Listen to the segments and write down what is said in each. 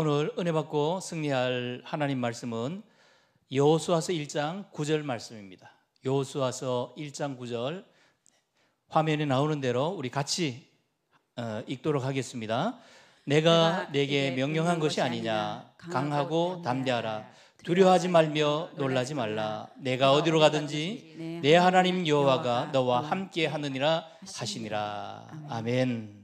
오늘 은혜 받고 승리할 하나님 말씀은 여호수아서 1장 9절 말씀입니다. 여호수아서 1장 9절 화면에 나오는 대로 우리 같이 어, 읽도록 하겠습니다. 내가 내게 명령한 것이 아니냐 강하고 담대하라 두려워하지 말며 놀라지 말라 내가 어디로 가든지 내 하나님 여호와가 너와 함께 하느니라 하시니라 아멘.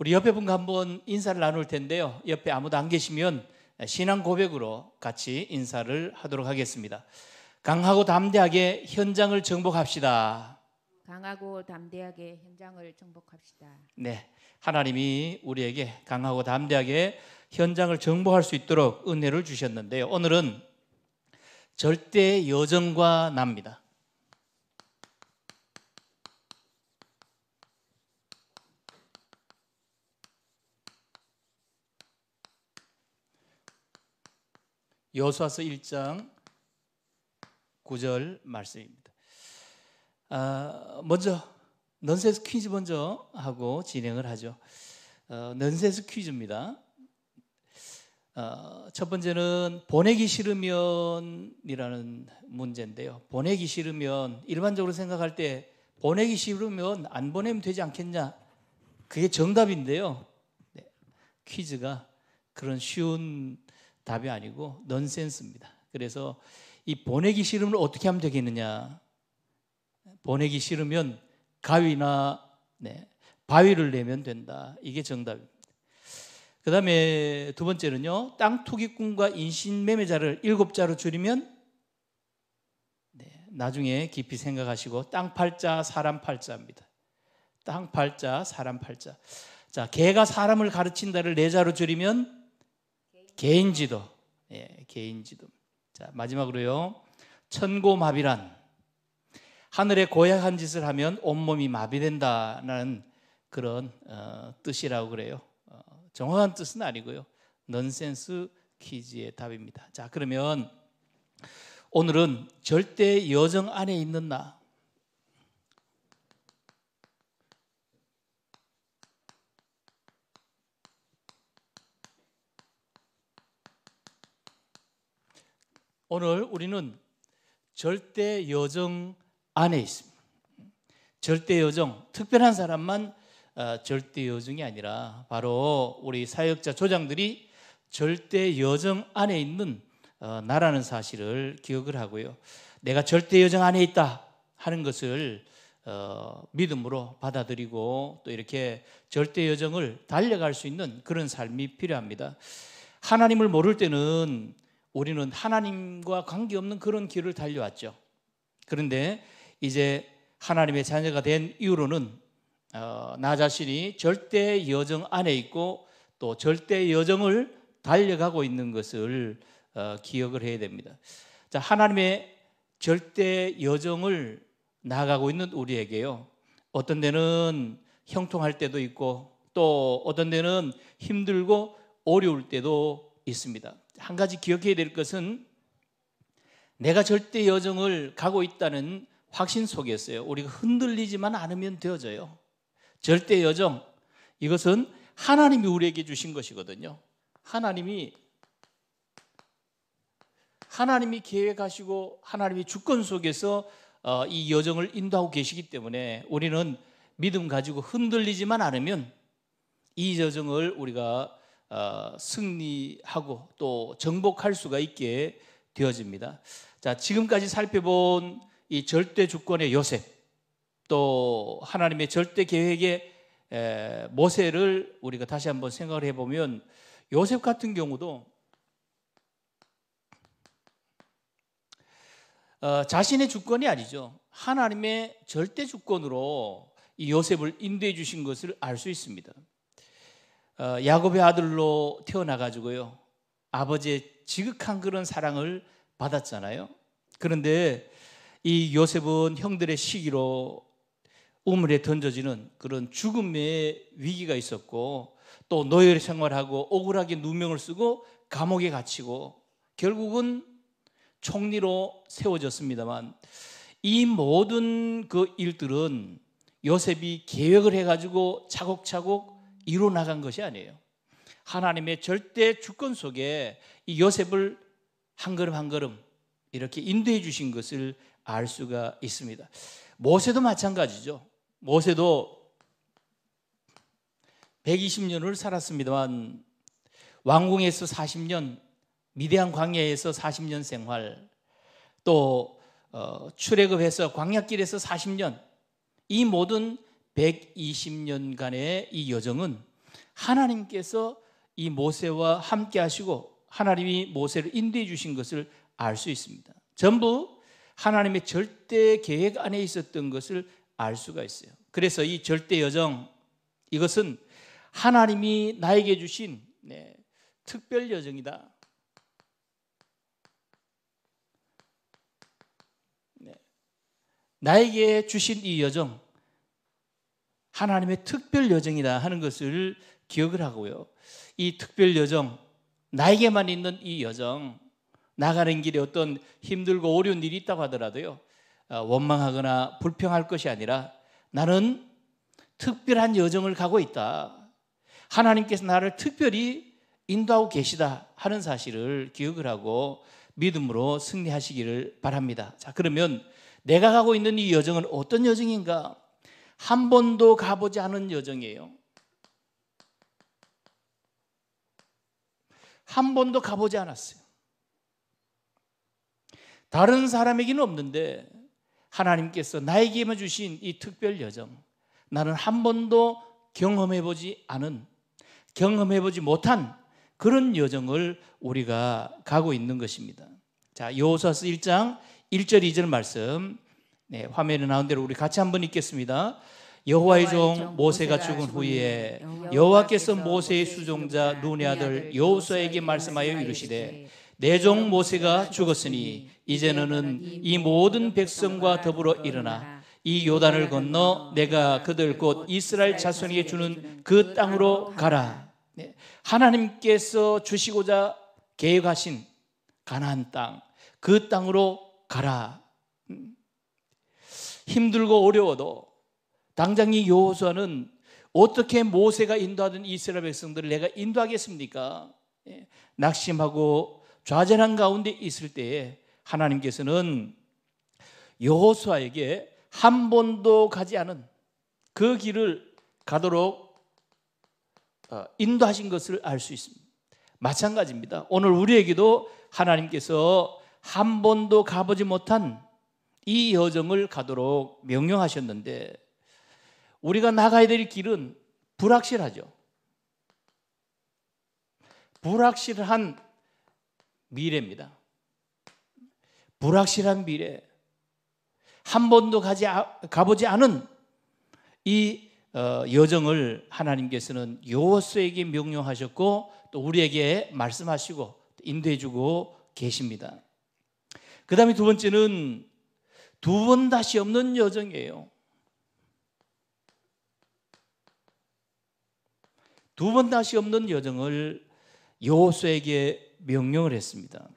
우리 옆에 분과 한번 인사를 나눌 텐데요. 옆에 아무도 안 계시면 신앙 고백으로 같이 인사를 하도록 하겠습니다. 강하고 담대하게 현장을 정복합시다. 강하고 담대하게 현장을 정복합시다. 네. 하나님이 우리에게 강하고 담대하게 현장을 정복할 수 있도록 은혜를 주셨는데요. 오늘은 절대 여정과 납니다. 여수아서 1장 9절 말씀입니다. 아, 먼저 넌센스 퀴즈 먼저 하고 진행을 하죠. 어, 넌센스 퀴즈입니다. 어, 첫 번째는 보내기 싫으면이라는 문제인데요. 보내기 싫으면 일반적으로 생각할 때 보내기 싫으면 안 보내면 되지 않겠냐? 그게 정답인데요. 네, 퀴즈가 그런 쉬운 답이 아니고 넌센스입니다. 그래서 이 보내기 싫으면 어떻게 하면 되겠느냐? 보내기 싫으면 가위나 네, 바위를 내면 된다. 이게 정답입니다. 그 다음에 두 번째는요, 땅 투기꾼과 인신매매자를 일곱자로 줄이면 네, 나중에 깊이 생각하시고 땅 팔자, 사람 팔자입니다. 땅 팔자, 사람 팔자. 자, 개가 사람을 가르친다를 네 자로 줄이면 개인지도, 예, 개인지도. 자 마지막으로요. 천고마비란 하늘에 고약한 짓을 하면 온몸이 마비된다는 그런 어, 뜻이라고 그래요. 어, 정확한 뜻은 아니고요. 넌센스 퀴즈의 답입니다. 자 그러면 오늘은 절대 여정 안에 있는 나 오늘 우리는 절대 여정 안에 있습니다. 절대 여정, 특별한 사람만 어, 절대 여정이 아니라 바로 우리 사역자 조장들이 절대 여정 안에 있는 어, 나라는 사실을 기억을 하고요. 내가 절대 여정 안에 있다 하는 것을 어, 믿음으로 받아들이고 또 이렇게 절대 여정을 달려갈 수 있는 그런 삶이 필요합니다. 하나님을 모를 때는 우리는 하나님과 관계없는 그런 길을 달려왔죠. 그런데 이제 하나님의 자녀가 된 이후로는 어, 나 자신이 절대 여정 안에 있고 또 절대 여정을 달려가고 있는 것을 어, 기억을 해야 됩니다. 자, 하나님의 절대 여정을 나가고 있는 우리에게요. 어떤 데는 형통할 때도 있고 또 어떤 데는 힘들고 어려울 때도 있습니다. 한 가지 기억해야 될 것은 내가 절대 여정을 가고 있다는 확신 속에서요 우리가 흔들리지만 않으면 되어져요. 절대 여정 이것은 하나님이 우리에게 주신 것이거든요. 하나님이 하나님이 계획하시고 하나님이 주권 속에서 어, 이 여정을 인도하고 계시기 때문에 우리는 믿음 가지고 흔들리지만 않으면 이 여정을 우리가 어, 승리하고 또 정복할 수가 있게 되어집니다. 자, 지금까지 살펴본 이 절대 주권의 요셉 또 하나님의 절대 계획의 모세를 우리가 다시 한번 생각을 해보면 요셉 같은 경우도 어, 자신의 주권이 아니죠. 하나님의 절대 주권으로 이 요셉을 인도해 주신 것을 알 수 있습니다. 어, 야곱의 아들로 태어나 가지고요. 아버지의 지극한 그런 사랑을 받았잖아요. 그런데 이 요셉은 형들의 시기로 우물에 던져지는 그런 죽음의 위기가 있었고 또 노예 를 생활하고 억울하게 누명을 쓰고 감옥에 갇히고 결국은 총리로 세워졌습니다만 이 모든 그 일들은 요셉이 계획을 해가지고 차곡차곡 이루 나간 것이 아니에요. 하나님의 절대 주권 속에 이 요셉을 한 걸음 한 걸음 이렇게 인도해 주신 것을 알 수가 있습니다. 모세도 마찬가지죠. 모세도 120년을 살았습니다만 왕궁에서 40년, 미대한 광야에서 40년 생활, 또 어, 출애굽해서 광야길에서 40년 이 모든 120년간의 이 여정은 하나님께서 이 모세와 함께 하시고 하나님이 모세를 인도해 주신 것을 알 수 있습니다. 전부 하나님의 절대 계획 안에 있었던 것을 알 수가 있어요. 그래서 이 절대 여정 이것은 하나님이 나에게 주신 네, 특별 여정이다. 네, 나에게 주신 이 여정 하나님의 특별 여정이다 하는 것을 기억을 하고요. 이 특별 여정, 나에게만 있는 이 여정, 나가는 길에 어떤 힘들고 어려운 일이 있다고 하더라도요. 아, 원망하거나 불평할 것이 아니라 나는 특별한 여정을 가고 있다. 하나님께서 나를 특별히 인도하고 계시다 하는 사실을 기억을 하고 믿음으로 승리하시기를 바랍니다. 자, 그러면 내가 가고 있는 이 여정은 어떤 여정인가? 한 번도 가보지 않은 여정이에요. 한 번도 가보지 않았어요. 다른 사람에게는 없는데 하나님께서 나에게만 주신 이 특별 여정 나는 한 번도 경험해 보지 않은 경험해 보지 못한 그런 여정을 우리가 가고 있는 것입니다. 자, 여호수아서 1장 1절 2절 말씀 네, 화면에 나온 대로 우리 같이 한번 읽겠습니다. 여호와의 종 모세가 죽은 후에 여호와께서 모세의 수종자 눈의 아들 여호수아에게 말씀하여 이르시되 내 종 모세가 죽었으니 이제 너는 이 모든 백성과 더불어 일어나 이 요단을 건너 내가 그들 곧 이스라엘 자손에게 주는 그, 그 땅으로 가라. 네. 하나님께서 주시고자 계획하신 가나안 땅, 그 땅으로 가라. 음. 힘들고 어려워도 당장 이요호수아는 어떻게 모세가 인도하던 이스라엘 백성들을 내가 인도하겠습니까? 예, 낙심하고 좌절한 가운데 있을 때에 하나님께서는 여호수아에게 한 번도 가지 않은 그 길을 가도록 어, 인도하신 것을 알 수 있습니다. 마찬가지입니다. 오늘 우리에게도 하나님께서 한 번도 가보지 못한 이 여정을 가도록 명령하셨는데 우리가 나가야 될 길은 불확실하죠. 불확실한 미래입니다. 불확실한 미래. 한 번도 가지, 아, 가보지 않은 이 어, 여정을 하나님께서는 요호수에게 명령하셨고 또 우리에게 말씀하시고 인도해주고 계십니다. 그 다음에 두 번째는 두번 다시 없는 여정이에요. 두 번 다시 없는 여정을 여수에게 명령을 했습니다.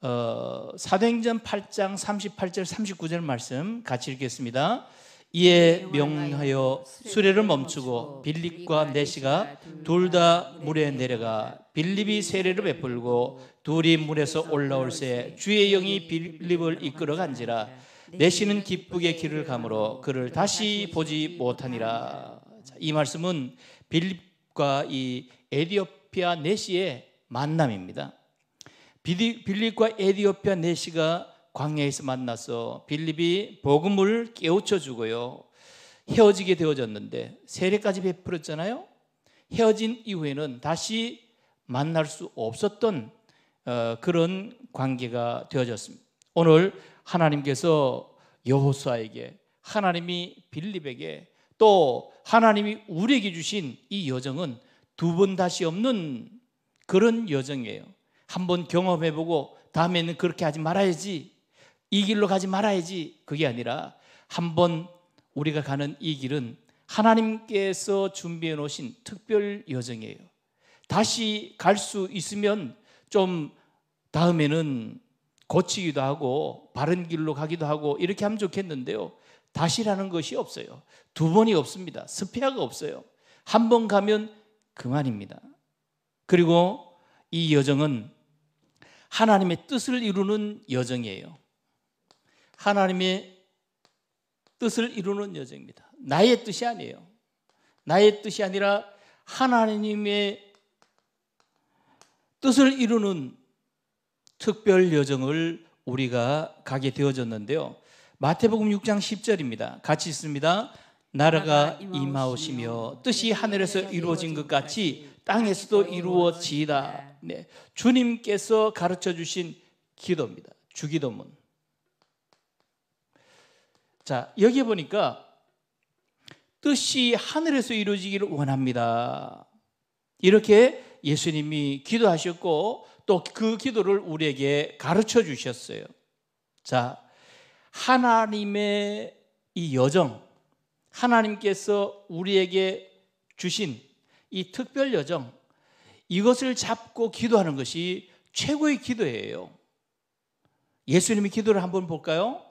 어, 사도행전 8장 38절 39절 말씀 같이 읽겠습니다. 이에 명하여 수레를 멈추고 빌립과 네시가 둘 다 물에 내려가 빌립이 세례를 베풀고 둘이 물에서 올라올새 주의 영이 빌립을 이끌어간지라 내시는 기쁘게 길을 감으로 그를 다시 보지 못하니라. 자, 이 말씀은 빌립과 이 에디오피아 내시의 만남입니다. 빌립과 에디오피아 내시가 광야에서 만나서 빌립이 복음을 깨우쳐 주고요. 헤어지게 되어졌는데 세례까지 베풀었잖아요. 헤어진 이후에는 다시 만날 수 없었던 어, 그런 관계가 되어졌습니다. 오늘 하나님께서 여호수아에게 하나님이 빌립에게 또 하나님이 우리에게 주신 이 여정은 두 번 다시 없는 그런 여정이에요. 한번 경험해보고 다음에는 그렇게 하지 말아야지. 이 길로 가지 말아야지. 그게 아니라 한 번 우리가 가는 이 길은 하나님께서 준비해 놓으신 특별 여정이에요. 다시 갈 수 있으면 좀 다음에는 고치기도 하고 바른 길로 가기도 하고 이렇게 하면 좋겠는데요. 다시라는 것이 없어요. 두 번이 없습니다. 스페아가 없어요. 한 번 가면 그만입니다. 그리고 이 여정은 하나님의 뜻을 이루는 여정이에요. 하나님의 뜻을 이루는 여정입니다. 나의 뜻이 아니에요. 나의 뜻이 아니라 하나님의 뜻을 이루는 특별 여정을 우리가 가게 되어졌는데요. 마태복음 6장 10절입니다. 같이 있습니다. 나라가 임하오시며 뜻이 하늘에서 이루어진 것 같이 땅에서도 이루어지다 네. 주님께서 가르쳐 주신 기도입니다. 주기도문. 자, 여기 보니까 뜻이 하늘에서 이루어지기를 원합니다. 이렇게 예수님이 기도하셨고 또 그 기도를 우리에게 가르쳐 주셨어요. 자, 하나님의 이 여정, 하나님께서 우리에게 주신 이 특별 여정, 이것을 잡고 기도하는 것이 최고의 기도예요. 예수님의 기도를 한번 볼까요?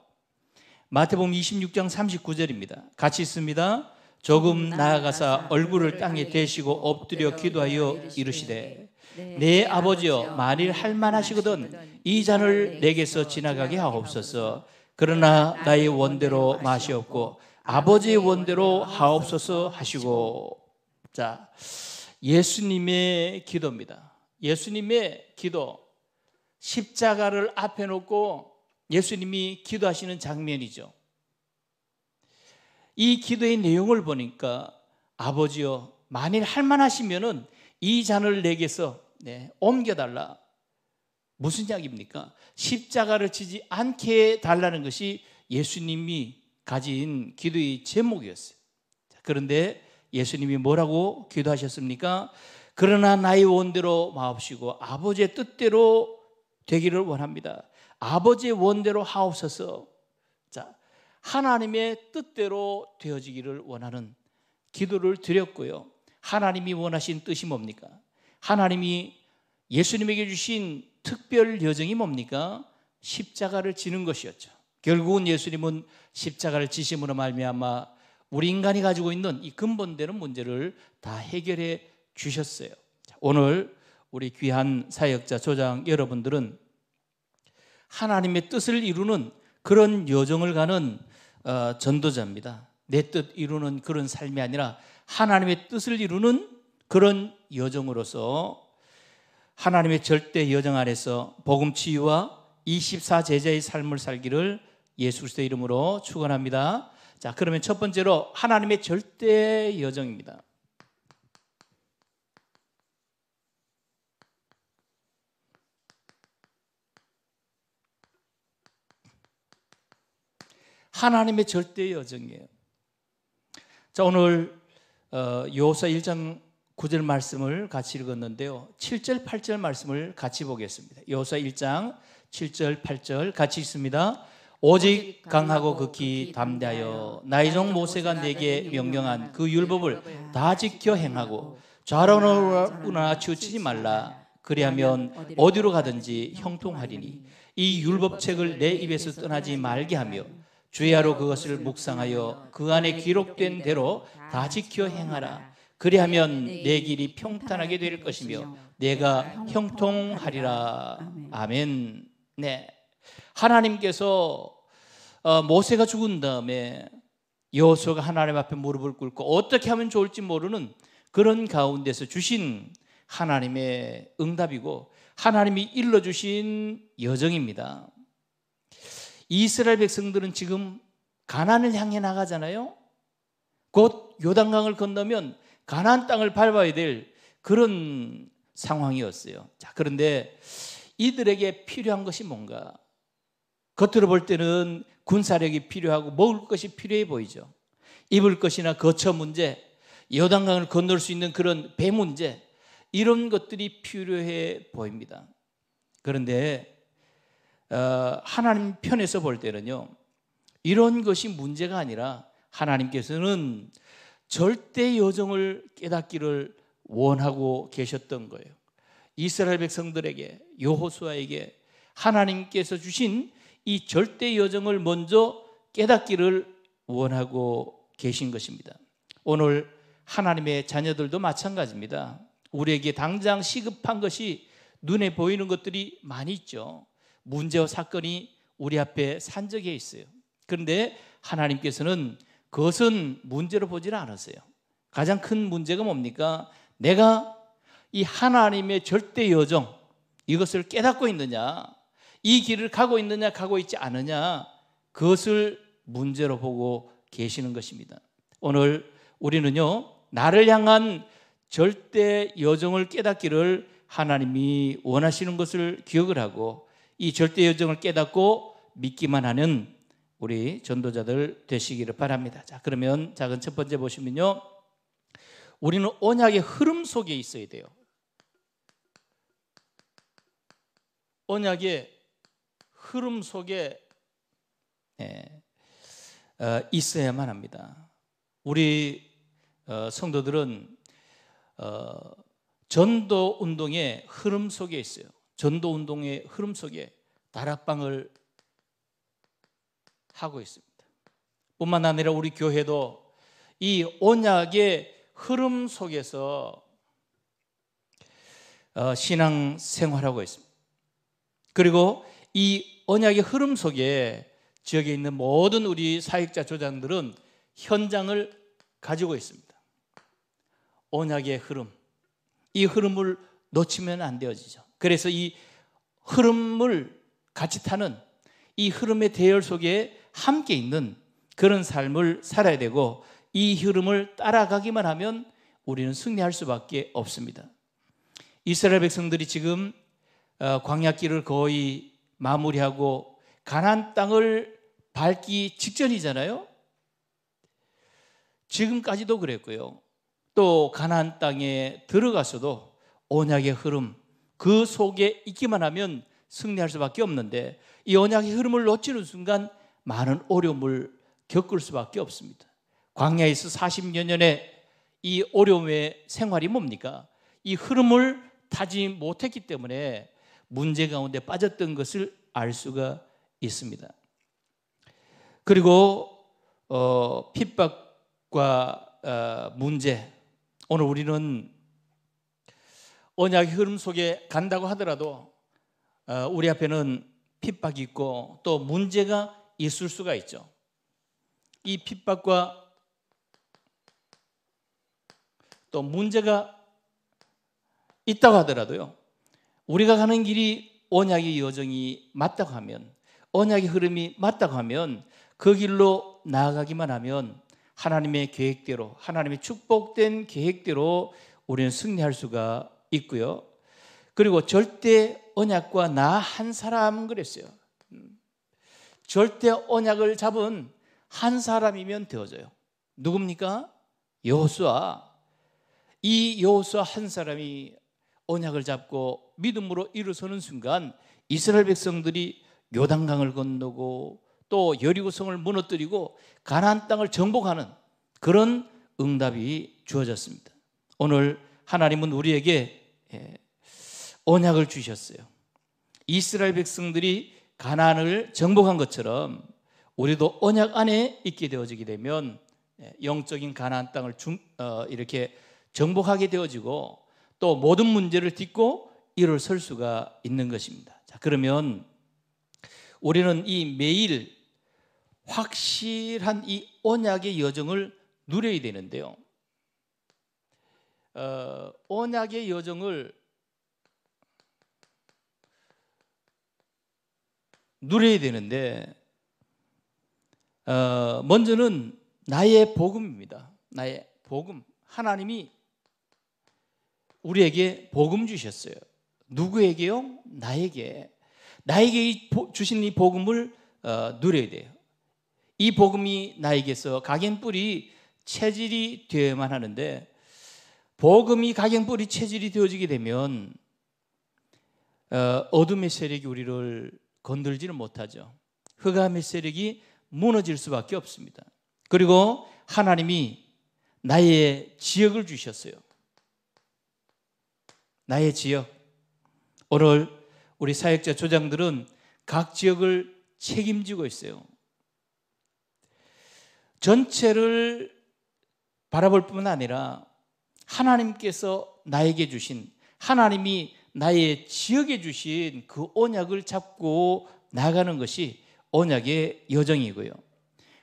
마태복음 26장 39절입니다. 같이 있습니다. 조금 나아가서 얼굴을 땅에 대시고 엎드려 기도하여 이르시되 내 아버지여 만일 할만하시거든 이 잔을 내게서 지나가게 하옵소서 그러나 나의 원대로 마시옵고 아버지의 원대로 하옵소서 하시고 자 예수님의 기도입니다 예수님의 기도 십자가를 앞에 놓고 예수님이 기도하시는 장면이죠 이 기도의 내용을 보니까 아버지여 만일 할만하시면이 잔을 내게서 네, 옮겨달라. 무슨 약입니까? 십자가를 치지 않게 달라는 것이 예수님이 가진 기도의 제목이었어요. 그런데 예수님이 뭐라고 기도하셨습니까? 그러나 나의 원대로 마옵시고 아버지의 뜻대로 되기를 원합니다. 아버지의 원대로 하옵소서. 자, 하나님의 뜻대로 되어지기를 원하는 기도를 드렸고요. 하나님이 원하신 뜻이 뭡니까? 하나님이 예수님에게 주신 특별 여정이 뭡니까? 십자가를 지는 것이었죠. 결국은 예수님은 십자가를 지심으로 말미암아 우리 인간이 가지고 있는 이 근본되는 문제를 다 해결해 주셨어요. 오늘 우리 귀한 사역자 조장 여러분들은 하나님의 뜻을 이루는 그런 여정을 가는 어, 전도자입니다. 내 뜻 이루는 그런 삶이 아니라 하나님의 뜻을 이루는 그런 여정으로서 하나님의 절대 여정 안에서 복음 치유와 24 제자의 삶을 살기를 예수 그리스도의 이름으로 축원합니다. 자, 그러면 첫 번째로 하나님의 절대 여정입니다. 하나님의 절대 여정이에요. 자, 오늘 요사 1장 9절 말씀을 같이 읽었는데요. 7절, 8절 말씀을 같이 보겠습니다. 요사 1장 7절, 8절 같이 있습니다. 오직 강하고 극히 담대하여 나의 종 모세가 내게 명령한 그 율법을 다 지켜 행하고 좌로나 치우치지 말라 그리하면 어디로 가든지 형통하리니 이 율법책을 내 입에서 떠나지 말게 하며 주의하로 그것을 묵상하여 그 안에 기록된 대로 다 지켜 행하라. 그리하면 내 길이 평탄하게 될 것이며 내가 형통하리라. 아멘. 네. 하나님께서 어, 모세가 죽은 다음에 여호수아가 하나님 앞에 무릎을 꿇고 어떻게 하면 좋을지 모르는 그런 가운데서 주신 하나님의 응답이고 하나님이 일러 주신 여정입니다. 이스라엘 백성들은 지금 가난을 향해 나가잖아요. 곧 요단강을 건너면 가난 땅을 밟아야 될 그런 상황이었어요. 자, 그런데 이들에게 필요한 것이 뭔가? 겉으로 볼 때는 군사력이 필요하고 먹을 것이 필요해 보이죠. 입을 것이나 거처 문제, 요단강을 건널 수 있는 그런 배 문제, 이런 것들이 필요해 보입니다. 그런데 어, 하나님 편에서 볼 때는요, 이런 것이 문제가 아니라 하나님께서는 절대 여정을 깨닫기를 원하고 계셨던 거예요. 이스라엘 백성들에게 여호수아에게 하나님께서 주신 이 절대 여정을 먼저 깨닫기를 원하고 계신 것입니다. 오늘 하나님의 자녀들도 마찬가지입니다. 우리에게 당장 시급한 것이 눈에 보이는 것들이 많이 있죠. 문제와 사건이 우리 앞에 산적해 있어요. 그런데 하나님께서는 그것은 문제로 보지 않았어요. 가장 큰 문제가 뭡니까? 내가 이 하나님의 절대 여정 이것을 깨닫고 있느냐, 이 길을 가고 있느냐, 가고 있지 않느냐, 그것을 문제로 보고 계시는 것입니다. 오늘 우리는요, 나를 향한 절대 여정을 깨닫기를 하나님이 원하시는 것을 기억을 하고 이 절대 여정을 깨닫고 믿기만 하는 우리 전도자들 되시기를 바랍니다. 자, 그러면 작은 첫 번째 보시면요. 우리는 언약의 흐름 속에 있어야 돼요. 언약의 흐름 속에 예, 어, 있어야만 합니다. 우리 어, 성도들은 어, 전도 운동의 흐름 속에 있어요. 전도 운동의 흐름 속에 다락방을 하고 있습니다. 뿐만 아니라 우리 교회도 이 언약의 흐름 속에서 어, 신앙 생활하고 있습니다. 그리고 이 언약의 흐름 속에 지역에 있는 모든 우리 사역자 조장들은 현장을 가지고 있습니다. 언약의 흐름. 이 흐름을 놓치면 안 되어지죠. 그래서 이 흐름을 같이 타는 이 흐름의 대열 속에 함께 있는 그런 삶을 살아야 되고 이 흐름을 따라가기만 하면 우리는 승리할 수밖에 없습니다. 이스라엘 백성들이 지금 어, 광야길을 거의 마무리하고 가나안 땅을 밟기 직전이잖아요. 지금까지도 그랬고요. 또 가나안 땅에 들어가서도 언약의 흐름, 그 속에 있기만 하면 승리할 수밖에 없는데 이 언약의 흐름을 놓치는 순간 많은 어려움을 겪을 수밖에 없습니다. 광야에서 40여 년의 이 어려움의 생활이 뭡니까? 이 흐름을 타지 못했기 때문에 문제 가운데 빠졌던 것을 알 수가 있습니다. 그리고 어, 핍박과 어, 문제 오늘 우리는 언약의 흐름 속에 간다고 하더라도 어, 우리 앞에는 핍박이 있고 또 문제가 있을 수가 있죠. 이 핍박과 또 문제가 있다고 하더라도요. 우리가 가는 길이 언약의 여정이 맞다고 하면 언약의 흐름이 맞다고 하면 그 길로 나아가기만 하면 하나님의 계획대로 하나님의 축복된 계획대로 우리는 승리할 수가 있고요. 그리고 절대 언약과 나 한 사람 그랬어요. 절대 언약을 잡은 한 사람이면 되어져요. 누굽니까? 여호수아. 이 여호수아 한 사람이 언약을 잡고 믿음으로 일어서는 순간 이스라엘 백성들이 요단강을 건너고 또 여리고성을 무너뜨리고 가나안 땅을 정복하는 그런 응답이 주어졌습니다. 오늘 하나님은 우리에게 예, 언약을 주셨어요. 이스라엘 백성들이 가나을 정복한 것처럼 우리도 언약 안에 있게 되어지게 되면 예, 영적인 가나 땅을 어, 이렇게 정복하게 되어지고 또 모든 문제를 딛고 이를 설 수가 있는 것입니다. 자, 그러면 우리는 이 매일 확실한 이 언약의 여정을 누려야 되는데요. 어, 언약의 여정을 누려야 되는데 어, 먼저는 나의 복음입니다. 나의 복음. 하나님이 우리에게 복음 주셨어요. 누구에게요? 나에게. 나에게 주신 이 복음을 어, 누려야 돼요. 이 복음이 나에게서 각인 뿌리 체질이 되어야만 하는데 복음이 가경뿌리 체질이 되어지게 되면 어, 어둠의 세력이 우리를 건들지는 못하죠. 흑암의 세력이 무너질 수밖에 없습니다. 그리고 하나님이 나의 지역을 주셨어요. 나의 지역. 오늘 우리 사역자 조장들은 각 지역을 책임지고 있어요. 전체를 바라볼 뿐만 아니라 하나님께서 나에게 주신 하나님이 나의 지역에 주신 그 언약을 잡고 나가는 것이 언약의 여정이고요.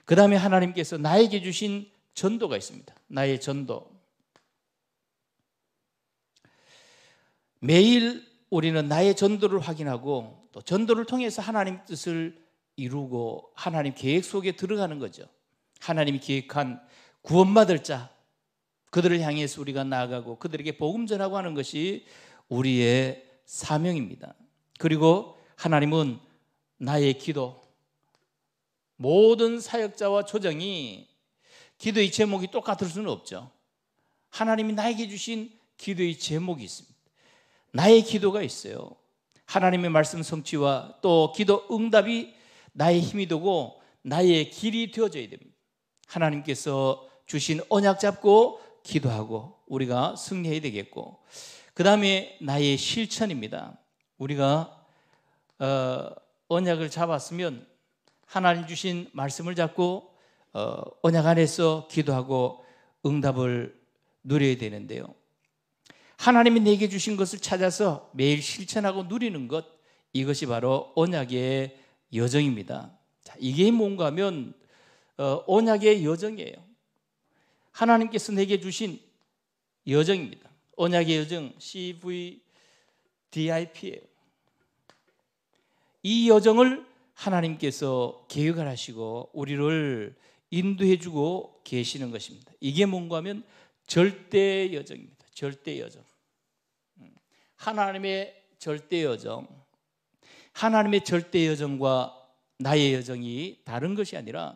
그 다음에 하나님께서 나에게 주신 전도가 있습니다. 나의 전도. 매일 우리는 나의 전도를 확인하고 또 전도를 통해서 하나님 뜻을 이루고 하나님 계획 속에 들어가는 거죠. 하나님이 계획한 구원받을 자, 그들을 향해서 우리가 나아가고 그들에게 복음 전하고 하는 것이 우리의 사명입니다. 그리고 하나님은 나의 기도 모든 사역자와 초정이 기도의 제목이 똑같을 수는 없죠. 하나님이 나에게 주신 기도의 제목이 있습니다. 나의 기도가 있어요. 하나님의 말씀 성취와 또 기도 응답이 나의 힘이 되고 나의 길이 되어져야 됩니다. 하나님께서 주신 언약 잡고 기도하고 우리가 승리해야 되겠고 그 다음에 나의 실천입니다. 우리가 어, 언약을 잡았으면 하나님 주신 말씀을 잡고 어, 언약 안에서 기도하고 응답을 누려야 되는데요. 하나님이 내게 주신 것을 찾아서 매일 실천하고 누리는 것 이것이 바로 언약의 여정입니다. 자, 이게 뭔가 하면 어, 언약의 여정이에요. 하나님께서 내게 주신 여정입니다. 언약의 여정 CVDIP예요. 이 여정을 하나님께서 계획을 하시고 우리를 인도해 주고 계시는 것입니다. 이게 뭔가 하면 절대 여정입니다. 절대 여정. 음. 하나님의 절대 여정. 하나님의 절대 여정과 나의 여정이 다른 것이 아니라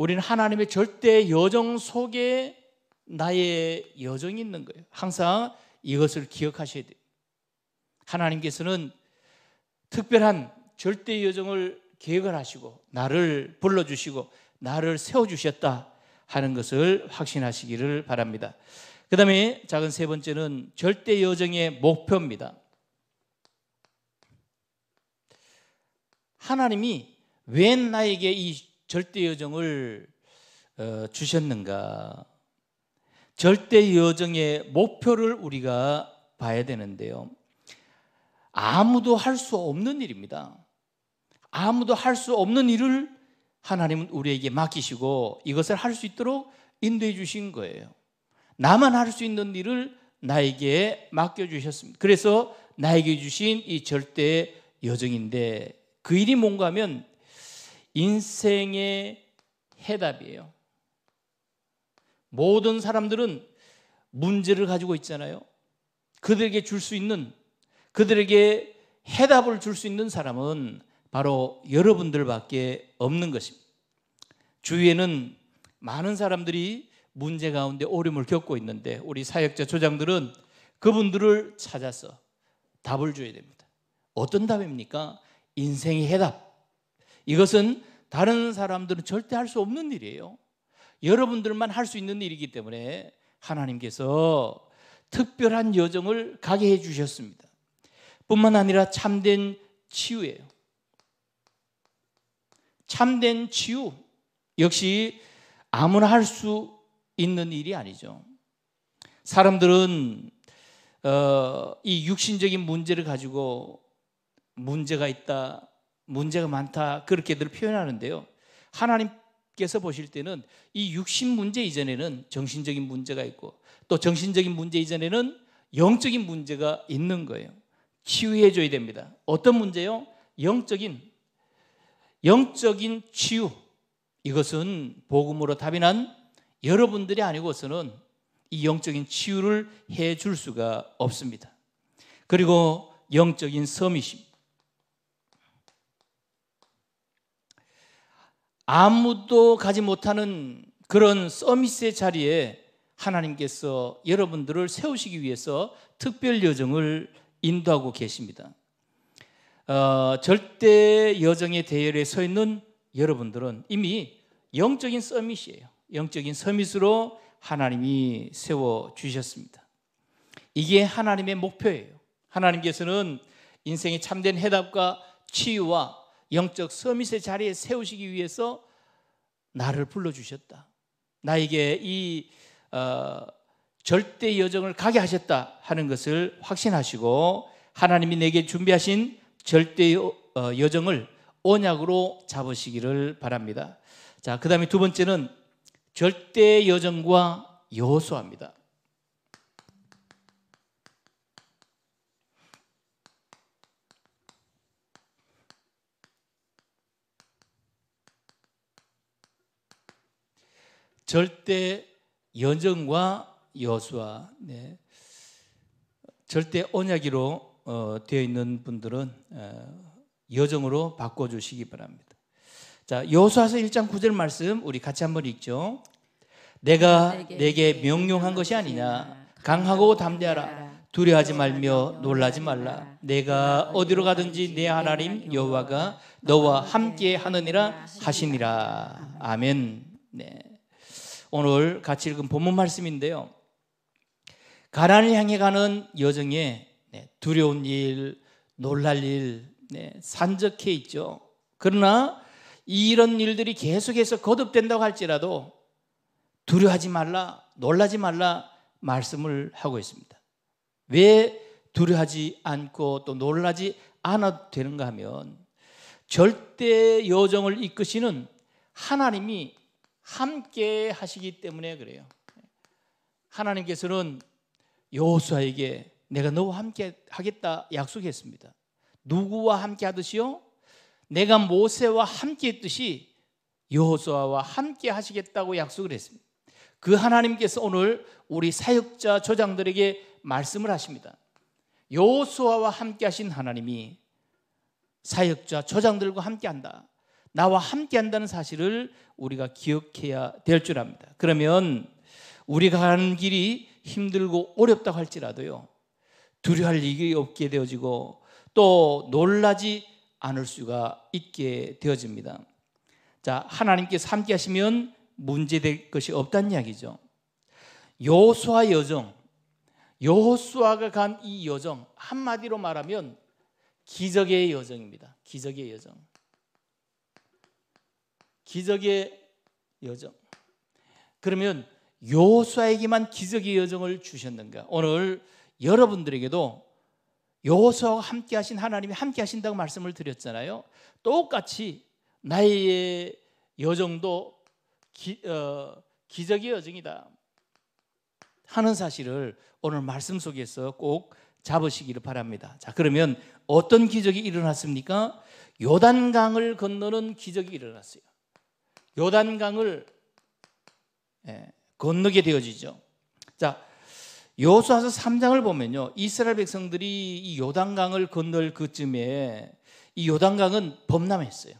우리는 하나님의 절대 여정 속에 나의 여정이 있는 거예요. 항상 이것을 기억하셔야 돼요. 하나님께서는 특별한 절대 여정을 계획을 하시고 나를 불러주시고 나를 세워주셨다 하는 것을 확신하시기를 바랍니다. 그 다음에 작은 세 번째는 절대 여정의 목표입니다. 하나님이 왜 나에게 이 절대 여정을 어, 주셨는가? 절대 여정의 목표를 우리가 봐야 되는데요. 아무도 할 수 없는 일입니다. 아무도 할 수 없는 일을 하나님은 우리에게 맡기시고 이것을 할 수 있도록 인도해 주신 거예요. 나만 할 수 있는 일을 나에게 맡겨 주셨습니다. 그래서 나에게 주신 이 절대 여정인데 그 일이 뭔가 하면 인생의 해답이에요. 모든 사람들은 문제를 가지고 있잖아요. 그들에게 줄 수 있는, 그들에게 해답을 줄 수 있는 사람은 바로 여러분들밖에 없는 것입니다. 주위에는 많은 사람들이 문제 가운데 어려움을 겪고 있는데 우리 사역자 조장들은 그분들을 찾아서 답을 줘야 됩니다. 어떤 답입니까? 인생의 해답. 이것은 다른 사람들은 절대 할 수 없는 일이에요. 여러분들만 할 수 있는 일이기 때문에 하나님께서 특별한 여정을 가게 해 주셨습니다. 뿐만 아니라 참된 치유예요. 참된 치유 역시 아무나 할 수 있는 일이 아니죠. 사람들은 어, 이 육신적인 문제를 가지고 문제가 있다, 문제가 많다 그렇게들 표현하는데요. 하나님께서 보실 때는 이 육신 문제 이전에는 정신적인 문제가 있고 또 정신적인 문제 이전에는 영적인 문제가 있는 거예요. 치유해 줘야 됩니다. 어떤 문제요? 영적인 영적인 치유. 이것은 복음으로 답이 난 여러분들이 아니고서는 이 영적인 치유를 해줄 수가 없습니다. 그리고 영적인 섬이십니다. 아무도 가지 못하는 그런 서밋의 자리에 하나님께서 여러분들을 세우시기 위해서 특별 여정을 인도하고 계십니다. 어, 절대 여정의 대열에 서 있는 여러분들은 이미 영적인 서밋이에요. 영적인 서밋으로 하나님이 세워 주셨습니다. 이게 하나님의 목표예요. 하나님께서는 인생의 참된 해답과 치유와 영적 서밋의 자리에 세우시기 위해서 나를 불러주셨다. 나에게 이 어, 절대 여정을 가게 하셨다 하는 것을 확신하시고 하나님이 내게 준비하신 절대 어, 여정을 언약으로 잡으시기를 바랍니다. 자, 그 다음에 두 번째는 절대 여정과 여수아니다 절대 연정과 여수와 네. 절대 언약이로 어, 되어 있는 분들은 어, 여정으로 바꿔주시기 바랍니다. 자 여수아서 1장 9절 말씀 우리 같이 한번 읽죠. 내가 내게, 명령한 것이 아니냐 강하고 담대하라 두려하지 말며 놀라지 말라 내가 어디로 가든지 내 하나님 여호와가 너와 함께 하느니라 하시니라 아멘. 네. 오늘 같이 읽은 본문 말씀인데요. 가난을 향해 가는 여정에 네, 두려운 일, 놀랄 일, 네, 산적해 있죠. 그러나 이런 일들이 계속해서 거듭된다고 할지라도 두려워하지 말라, 놀라지 말라 말씀을 하고 있습니다. 왜 두려워하지 않고 또 놀라지 않아도 되는가 하면 절대 여정을 이끄시는 하나님이 함께 하시기 때문에 그래요. 하나님께서는 여호수아에게 내가 너와 함께 하겠다 약속했습니다. 누구와 함께 하듯이요? 내가 모세와 함께 했듯이 여호수아와 함께 하시겠다고 약속을 했습니다. 그 하나님께서 오늘 우리 사역자 조장들에게 말씀을 하십니다. 여호수아와 함께 하신 하나님이 사역자 조장들과 함께 한다. 나와 함께 한다는 사실을 우리가 기억해야 될 줄 압니다. 그러면 우리가 가는 길이 힘들고 어렵다고 할지라도요. 두려할 일이 없게 되어지고 또 놀라지 않을 수가 있게 되어집니다. 자, 하나님께서 함께 하시면 문제될 것이 없다는 이야기죠. 여수아 여정, 여수아가간 이 여정 한마디로 말하면 기적의 여정입니다. 기적의 여정. 기적의 여정. 그러면 여호수아에게만 기적의 여정을 주셨는가? 오늘 여러분들에게도 여호수아와 함께 하신 하나님이 함께 하신다고 말씀을 드렸잖아요. 똑같이 나의 여정도 기, 어, 기적의 여정이다 하는 사실을 오늘 말씀 속에서 꼭 잡으시기를 바랍니다. 자, 그러면 어떤 기적이 일어났습니까? 요단강을 건너는 기적이 일어났어요. 요단강을 예, 건너게 되어지죠. 자, 요수아서 3장을 보면요. 이스라엘 백성들이 이 요단강을 건널 그쯤에 이 요단강은 범람했어요.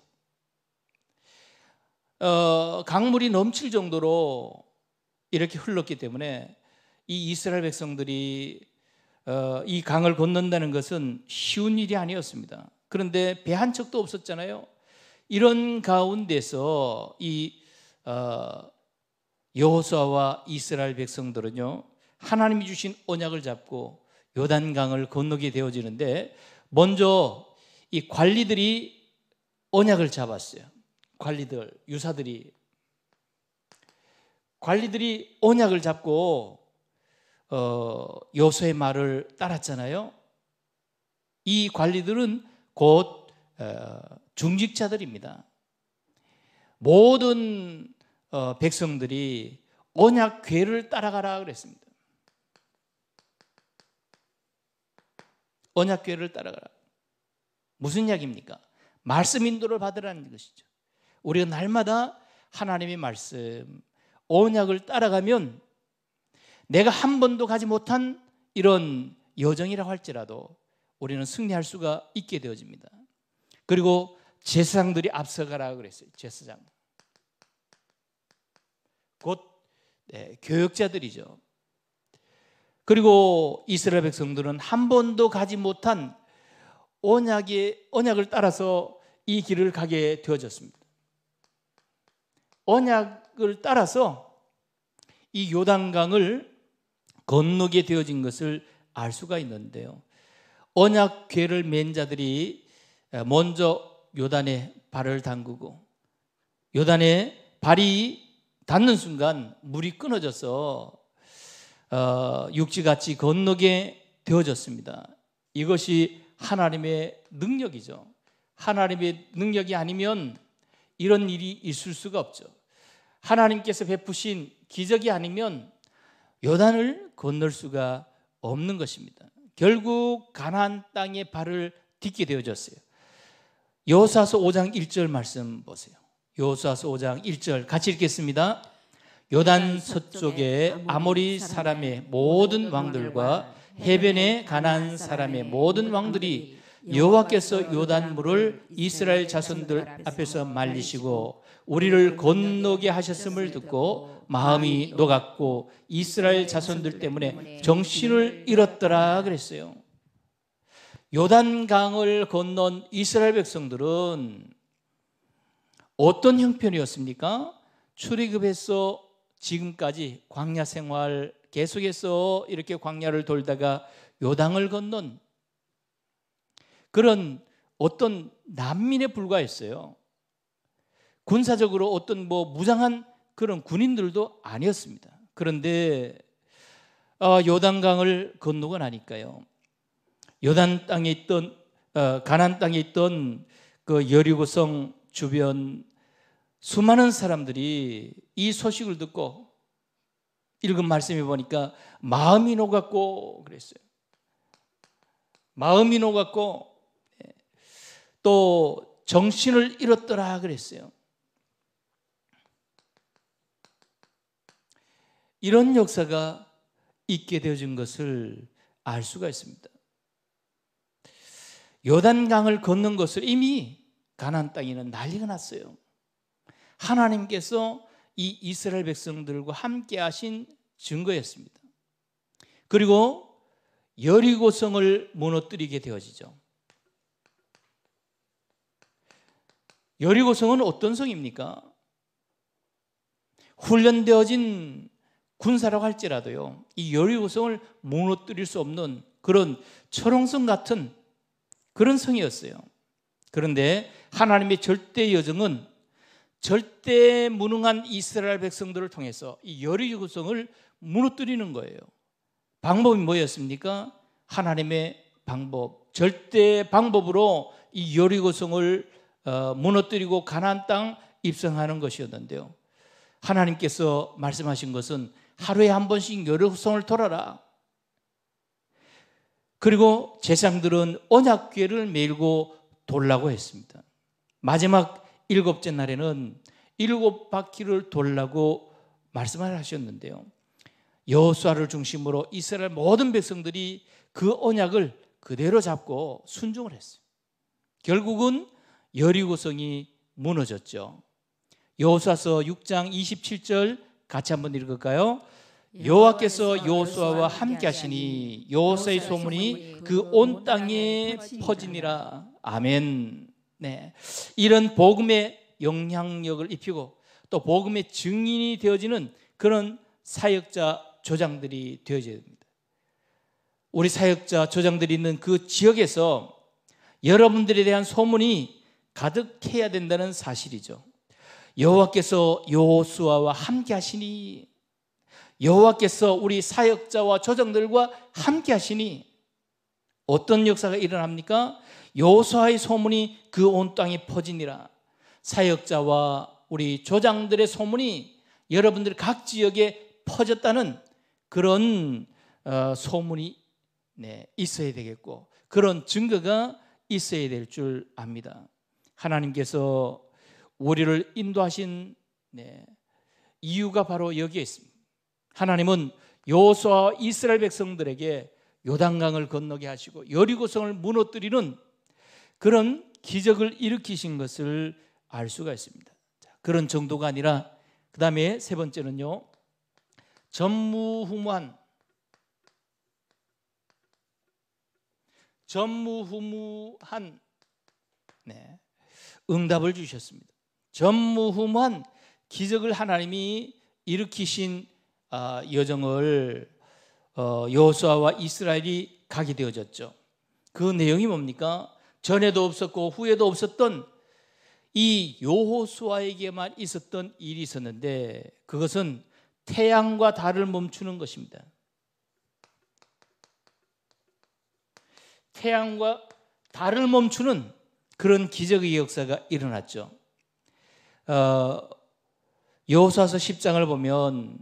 어, 강물이 넘칠 정도로 이렇게 흘렀기 때문에 이 이스라엘 백성들이 어, 이 강을 건넌다는 것은 쉬운 일이 아니었습니다. 그런데 배 한 척도 없었잖아요. 이런 가운데서 이 어, 여호수아와 이스라엘 백성들은요 하나님이 주신 언약을 잡고 요단강을 건너게 되어지는데 먼저 이 관리들이 언약을 잡았어요. 관리들 유사들이 관리들이 언약을 잡고 어, 여수의 말을 따랐잖아요. 이 관리들은 곧 어, 중직자들입니다. 모든 어, 백성들이 언약궤를 따라가라 그랬습니다. 언약궤를 따라가라. 무슨 약입니까? 말씀 인도를 받으라는 것이죠. 우리가 날마다 하나님의 말씀, 언약을 따라가면 내가 한 번도 가지 못한 이런 여정이라 할지라도 우리는 승리할 수가 있게 되어집니다. 그리고 제사장들이 앞서가라 고 그랬어요. 제사장. 곧 네, 교역자들이죠. 그리고 이스라엘 백성들은 한 번도 가지 못한 언약의 언약을 따라서 이 길을 가게 되어졌습니다. 언약을 따라서 이 요단강을 건너게 되어진 것을 알 수가 있는데요. 언약궤를 맨 자들이 먼저 요단에 발을 담그고 요단에 발이 닿는 순간 물이 끊어져서 어, 육지같이 건너게 되어졌습니다. 이것이 하나님의 능력이죠. 하나님의 능력이 아니면 이런 일이 있을 수가 없죠. 하나님께서 베푸신 기적이 아니면 요단을 건널 수가 없는 것입니다. 결국 가나 땅에 발을 딛게 되어졌어요. 여호사서 5장 1절 말씀 보세요. 여호사서 5장 1절 같이 읽겠습니다. 요단 서쪽의 아모리 사람의 모든 왕들과 해변에 가난 사람의 모든 왕들이 여호와께서 요단물을 이스라엘 자손들 앞에서 말리시고 우리를 건너게 하셨음을 듣고 마음이 녹았고 이스라엘 자손들 때문에 정신을 잃었더라 그랬어요. 요단강을 건넌 이스라엘 백성들은 어떤 형편이었습니까? 출애굽해서 지금까지 광야 생활 계속해서 이렇게 광야를 돌다가 요단을 건넌 그런 어떤 난민에 불과했어요. 군사적으로 어떤 뭐 무장한 그런 군인들도 아니었습니다. 그런데 아, 요단강을 건너고 나니까요. 요단 땅에 있던 어, 가난 땅에 있던 그 여리고성 주변 수많은 사람들이 이 소식을 듣고 읽은 말씀에 보니까 마음이 녹았고 그랬어요. 마음이 녹았고 예, 또 정신을 잃었더라 그랬어요. 이런 역사가 있게 되어진 것을 알 수가 있습니다. 요단강을 걷는 것을 이미 가난 땅에는 난리가 났어요. 하나님께서 이 이스라엘 백성들과 함께 하신 증거였습니다. 그리고 여리고성을 무너뜨리게 되어지죠. 여리고성은 어떤 성입니까? 훈련되어진 군사라고 할지라도요, 이 여리고성을 무너뜨릴 수 없는 그런 철옹성 같은 그런 성이었어요. 그런데 하나님의 절대 여정은 절대 무능한 이스라엘 백성들을 통해서 이 여리고 성을 무너뜨리는 거예요. 방법이 뭐였습니까? 하나님의 방법, 절대 방법으로 이 여리고 성을 어, 무너뜨리고 가나안 땅 입성하는 것이었는데요. 하나님께서 말씀하신 것은 하루에 한 번씩 여리고 성을 돌아라. 그리고 제상들은 언약궤를 밀고 돌라고 했습니다. 마지막 일곱째 날에는 일곱 바퀴를 돌라고 말씀을 하셨는데요. 여호수아를 중심으로 이스라엘 모든 백성들이 그 언약을 그대로 잡고 순종을 했어요. 결국은 여리고성이 무너졌죠. 여호수아서 6장 27절 같이 한번 읽을까요? 예. 여호와께서 여호수아와 함께 하시니 여호수아의 소문이 그온 그 땅에 퍼지니라. 아멘. 네. 이런 복음의 영향력을 입히고 또 복음의 증인이 되어지는 그런 사역자 조장들이 되어져야 됩니다. 우리 사역자 조장들이 있는 그 지역에서 여러분들에 대한 소문이 가득해야 된다는 사실이죠. 여호와께서 여호수아와 함께 하시니 여호와께서 우리 사역자와 조정들과 함께 하시니 어떤 역사가 일어납니까? 여호수아의 소문이 그 온 땅에 퍼지니라. 사역자와 우리 조장들의 소문이 여러분들 각 지역에 퍼졌다는 그런 어, 소문이 네, 있어야 되겠고 그런 증거가 있어야 될 줄 압니다. 하나님께서 우리를 인도하신 네, 이유가 바로 여기에 있습니다. 하나님은 여호수아 이스라엘 백성들에게 요단강을 건너게 하시고 여리고성을 무너뜨리는 그런 기적을 일으키신 것을 알 수가 있습니다. 자, 그런 정도가 아니라 그 다음에 세 번째는요. 전무후무한 전무후무한 네, 응답을 주셨습니다. 전무후무한 기적을 하나님이 일으키신 아, 여정을 어, 여호수아와 이스라엘이 가게 되어졌죠. 그 내용이 뭡니까? 전에도 없었고 후에도 없었던 이 여호수아에게만 있었던 일이 있었는데 그것은 태양과 달을 멈추는 것입니다. 태양과 달을 멈추는 그런 기적의 역사가 일어났죠. 어, 여호수아서 10장을 보면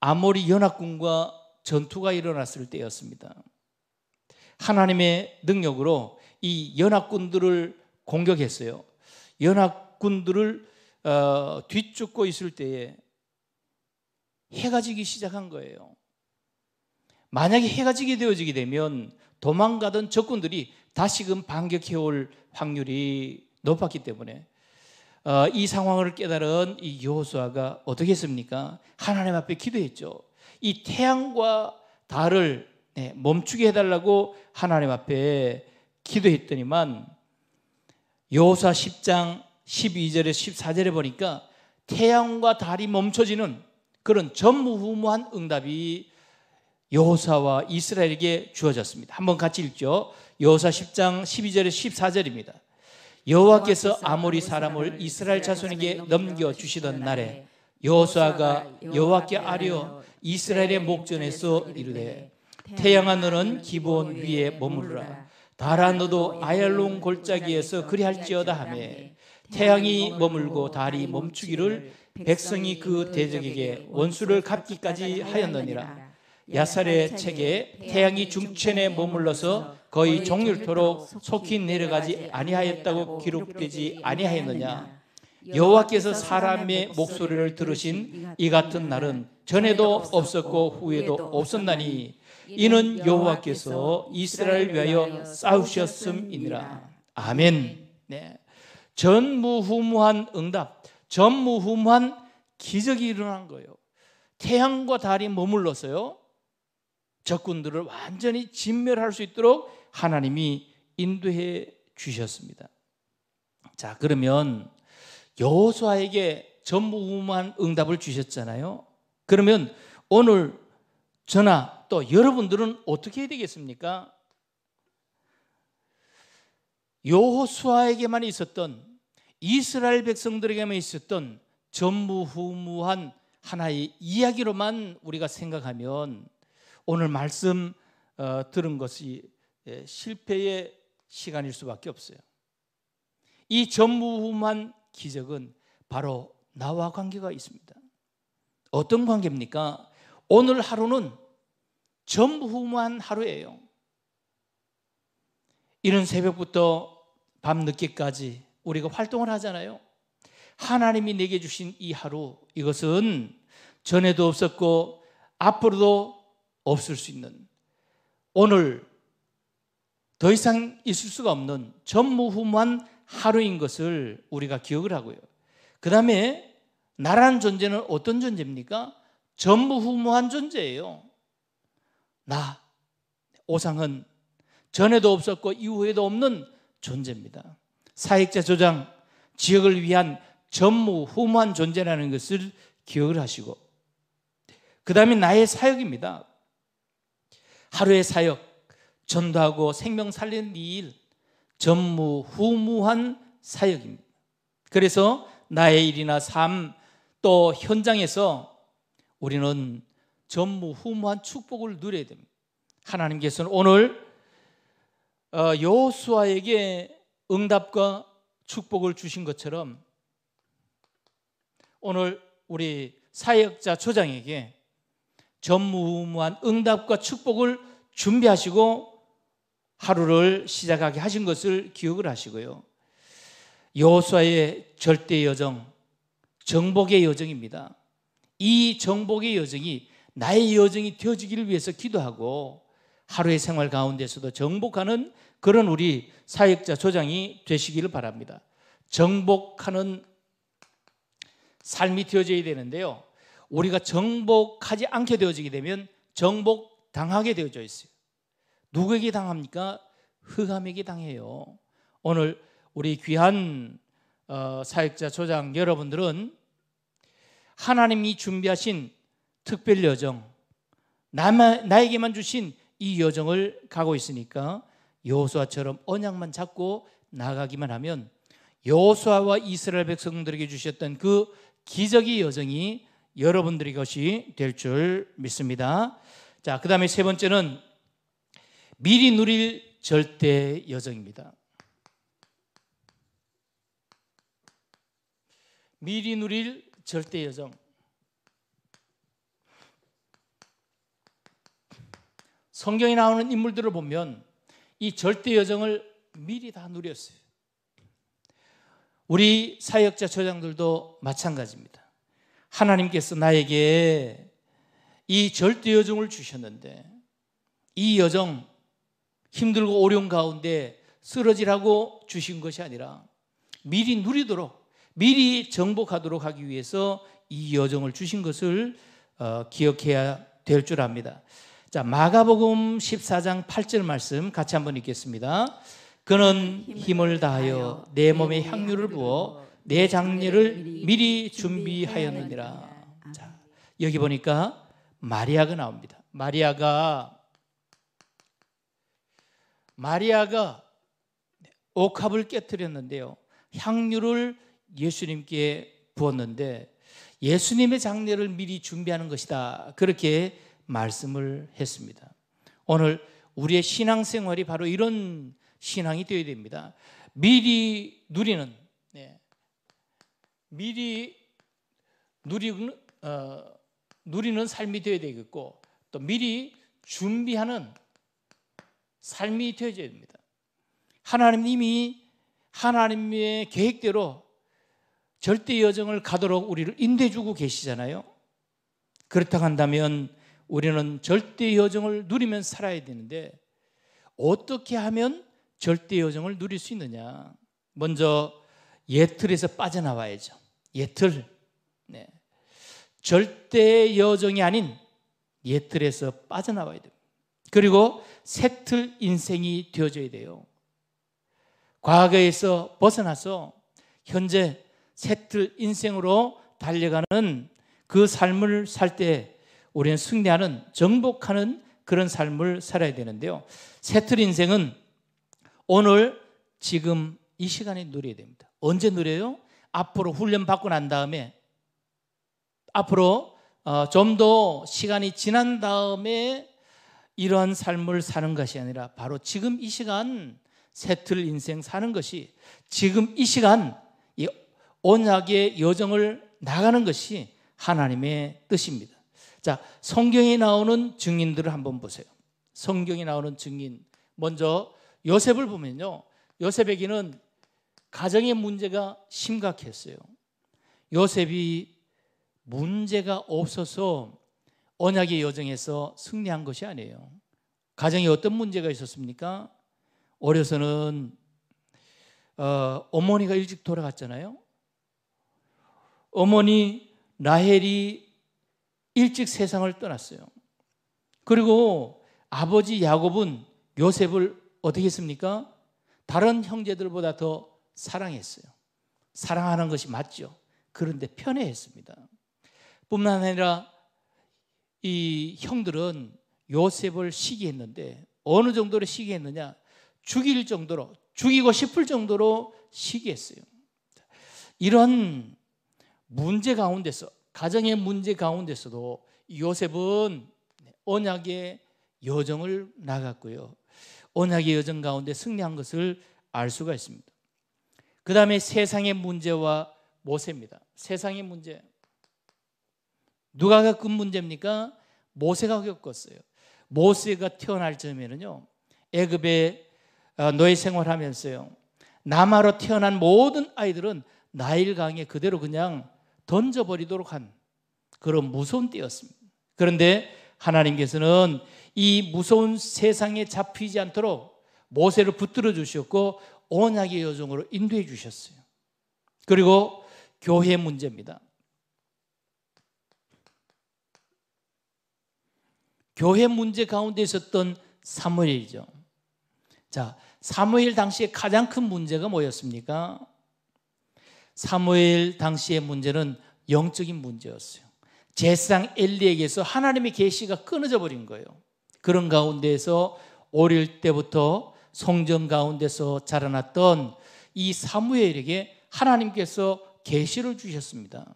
아모리 연합군과 전투가 일어났을 때였습니다. 하나님의 능력으로 이 연합군들을 공격했어요. 연합군들을 어, 뒤쫓고 있을 때에 해가 지기 시작한 거예요. 만약에 해가 지게 되어지게 되면 도망가던 적군들이 다시금 반격해올 확률이 높았기 때문에 어, 이 상황을 깨달은 이 여호수아가 어떻게 했습니까? 하나님 앞에 기도했죠. 이 태양과 달을 네, 멈추게 해달라고 하나님 앞에 기도했더니만 여호수아 10장 12절에 14절에 보니까 태양과 달이 멈춰지는 그런 전무후무한 응답이 여호사와 이스라엘에게 주어졌습니다. 한번 같이 읽죠. 여호사 10장 12절에 14절입니다. 여호와께서 아모리 사람을 이스라엘 자손에게 넘겨 주시던 날에 여호수아가 여호와께 아뢰어 이스라엘의 목전에서 이르되 태양아 너는 기본 위에 머무르라 달아 너도 아얄론 골짜기에서 그리할지어다 하매 태양이 머물고 달이 멈추기를 백성이 그 대적에게 원수를 갚기까지 하였느니라 야살의 책에 태양이 중천에 머물러서 거의 종일토록 속히 내려가지 아니하였다고 기록되지 아니하였느냐 여호와께서 사람의 목소리를 들으신 이 같은 날은 전에도 없었고 후에도 없었나니 이는 여호와께서 이스라엘 위하여 싸우셨음이니라 아멘 네. 전무후무한 응답 전무후무한 기적이 일어난 거예요 태양과 달이 머물러서요 적군들을 완전히 진멸할 수 있도록 하나님이 인도해 주셨습니다. 자, 그러면 여호수아에게 전무후무한 응답을 주셨잖아요. 그러면 오늘 저나 또 여러분들은 어떻게 해야 되겠습니까? 여호수아에게만 있었던 이스라엘 백성들에게만 있었던 전무후무한 하나의 이야기로만 우리가 생각하면 오늘 말씀 어, 들은 것이 예, 실패의 시간일 수밖에 없어요. 이 전무후무한 기적은 바로 나와 관계가 있습니다. 어떤 관계입니까? 오늘 하루는 전무후무한 하루예요. 이른 새벽부터 밤늦게까지 우리가 활동을 하잖아요. 하나님이 내게 주신 이 하루 이것은 전에도 없었고 앞으로도 없을 수 있는 오늘 더 이상 있을 수가 없는 전무후무한 하루인 것을 우리가 기억을 하고요. 그 다음에 나라는 존재는 어떤 존재입니까? 전무후무한 존재예요. 나, 오상은 전에도 없었고 이후에도 없는 존재입니다. 사익자 조장, 지역을 위한 전무후무한 존재라는 것을 기억을 하시고 그 다음에 나의 사역입니다. 하루의 사역, 전도하고 생명 살리는 이 일, 전무후무한 사역입니다. 그래서 나의 일이나 삶, 또 현장에서 우리는 전무후무한 축복을 누려야 됩니다. 하나님께서는 오늘 어, 여호수아에게 응답과 축복을 주신 것처럼 오늘 우리 사역자 초장에게 전무후무한 응답과 축복을 준비하시고 하루를 시작하게 하신 것을 기억을 하시고요. 여호수아의 절대 여정, 정복의 여정입니다. 이 정복의 여정이 나의 여정이 되어지기를 위해서 기도하고 하루의 생활 가운데서도 정복하는 그런 우리 사역자 조장이 되시기를 바랍니다. 정복하는 삶이 되어져야 되는데요. 우리가 정복하지 않게 되어지게 되면 정복 당하게 되어져 있어요. 누구에게 당합니까? 흑암에게 당해요. 오늘 우리 귀한 어, 사역자 조장 여러분들은 하나님이 준비하신 특별 여정, 나만, 나에게만 주신 이 여정을 가고 있으니까 여호수아처럼 언약만 잡고 나가기만 하면 여호수아와 이스라엘 백성들에게 주셨던 그 기적의 여정이 여러분들이 것이 될 줄 믿습니다. 자, 그 다음에 세 번째는 미리 누릴 절대 여정입니다. 미리 누릴 절대 여정. 성경에 나오는 인물들을 보면 이 절대 여정을 미리 다 누렸어요. 우리 사역자 처장들도 마찬가지입니다. 하나님께서 나에게 이 절대 여정을 주셨는데 이 여정 힘들고 어려운 가운데 쓰러지라고 주신 것이 아니라 미리 누리도록 미리 정복하도록 하기 위해서 이 여정을 주신 것을 어, 기억해야 될 줄 압니다. 자, 마가복음 14장 8절 말씀 같이 한번 읽겠습니다. 그는 힘을 다하여 내 몸에 향유를 부어 내 장례를 미리 준비하였느니라. 자, 여기 보니까 마리아가 나옵니다. 마리아가 마리아가 옥합을 깨뜨렸는데요. 향유를 예수님께 부었는데 예수님의 장례를 미리 준비하는 것이다. 그렇게 말씀을 했습니다. 오늘 우리의 신앙생활이 바로 이런 신앙이 되어야 됩니다. 미리 누리는 미리 누리는, 어, 누리는 삶이 되어야 되겠고 또 미리 준비하는 삶이 되어야 됩니다. 하나님 이미 하나님의 계획대로 절대 여정을 가도록 우리를 인대주고 계시잖아요. 그렇다 한다면 우리는 절대 여정을 누리면 살아야 되는데 어떻게 하면 절대 여정을 누릴 수 있느냐? 먼저 예틀에서 빠져나와야죠. 예틀, 네. 절대 여정이 아닌 예틀에서 빠져나와야 됩니다. 그리고 새틀 인생이 되어져야 돼요. 과거에서 벗어나서 현재 새틀 인생으로 달려가는 그 삶을 살 때 우리는 승리하는, 정복하는 그런 삶을 살아야 되는데요. 새틀 인생은 오늘, 지금 이 시간에 누려야 됩니다. 언제 누려요? 앞으로 훈련 받고 난 다음에 앞으로 어, 좀더 시간이 지난 다음에 이러한 삶을 사는 것이 아니라 바로 지금 이 시간 새틀 인생 사는 것이 지금 이 시간 이 언약의 여정을 나가는 것이 하나님의 뜻입니다. 자, 성경에 나오는 증인들을 한번 보세요. 성경에 나오는 증인. 먼저 요셉을 보면요. 요셉에게는 가정의 문제가 심각했어요. 요셉이 문제가 없어서 언약의 여정에서 승리한 것이 아니에요. 가정에 어떤 문제가 있었습니까? 어려서는 어, 어머니가 일찍 돌아갔잖아요. 어머니 라헬이 일찍 세상을 떠났어요. 그리고 아버지 야곱은 요셉을 어떻게 했습니까? 다른 형제들보다 더 사랑했어요. 사랑하는 것이 맞죠. 그런데 편애했습니다. 뿐만 아니라 이 형들은 요셉을 시기했는데 어느 정도로 시기했느냐? 죽일 정도로, 죽이고 싶을 정도로 시기했어요. 이런 문제 가운데서, 가정의 문제 가운데서도 요셉은 언약의 여정을 나갔고요. 언약의 여정 가운데 승리한 것을 알 수가 있습니다. 그 다음에 세상의 문제와 모세입니다. 세상의 문제. 누가 겪은 문제입니까? 모세가 겪었어요. 모세가 태어날 즈에는요 애굽의 어, 노예 생활하면서요. 남아로 태어난 모든 아이들은 나일강에 그대로 그냥 던져버리도록 한 그런 무서운 때였습니다. 그런데 하나님께서는 이 무서운 세상에 잡히지 않도록 모세를 붙들어 주셨고 언약의 여정으로 인도해 주셨어요. 그리고 교회 문제입니다. 교회 문제 가운데 있었던 사무엘이죠. 자, 사무엘 당시에 가장 큰 문제가 뭐였습니까? 사무엘 당시의 문제는 영적인 문제였어요. 제상 엘리에게서 하나님의 계시가 끊어져 버린 거예요. 그런 가운데에서 어릴 때부터 성전 가운데서 자라났던 이 사무엘에게 하나님께서 계시를 주셨습니다.